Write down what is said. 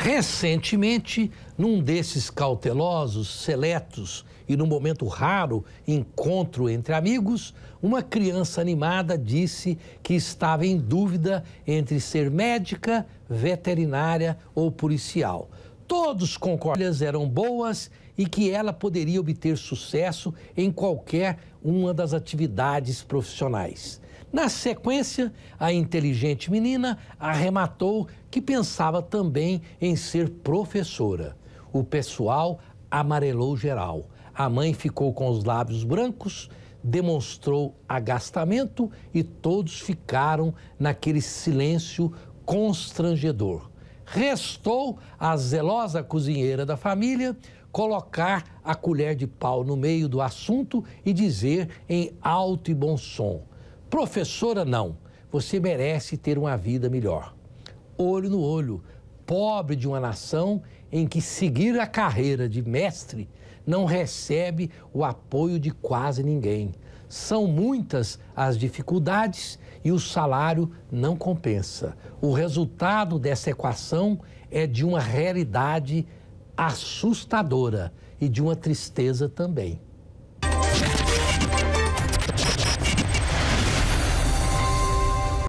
Recentemente, num desses cautelosos, seletos e num momento raro encontro entre amigos, uma criança animada disse que estava em dúvida entre ser médica, veterinária ou policial. Todos concordam que eram boas e que ela poderia obter sucesso em qualquer uma das atividades profissionais. Na sequência, a inteligente menina arrematou que pensava também em ser professora. O pessoal amarelou geral. A mãe ficou com os lábios brancos, demonstrou agastamento e todos ficaram naquele silêncio constrangedor. Restou à zelosa cozinheira da família colocar a colher de pau no meio do assunto e dizer em alto e bom som: Professora, não, você merece ter uma vida melhor. Olho no olho pobre de uma nação em que seguir a carreira de mestre não recebe o apoio de quase ninguém. São muitas as dificuldades e o salário não compensa. O resultado dessa equação é de uma realidade assustadora e de uma tristeza também.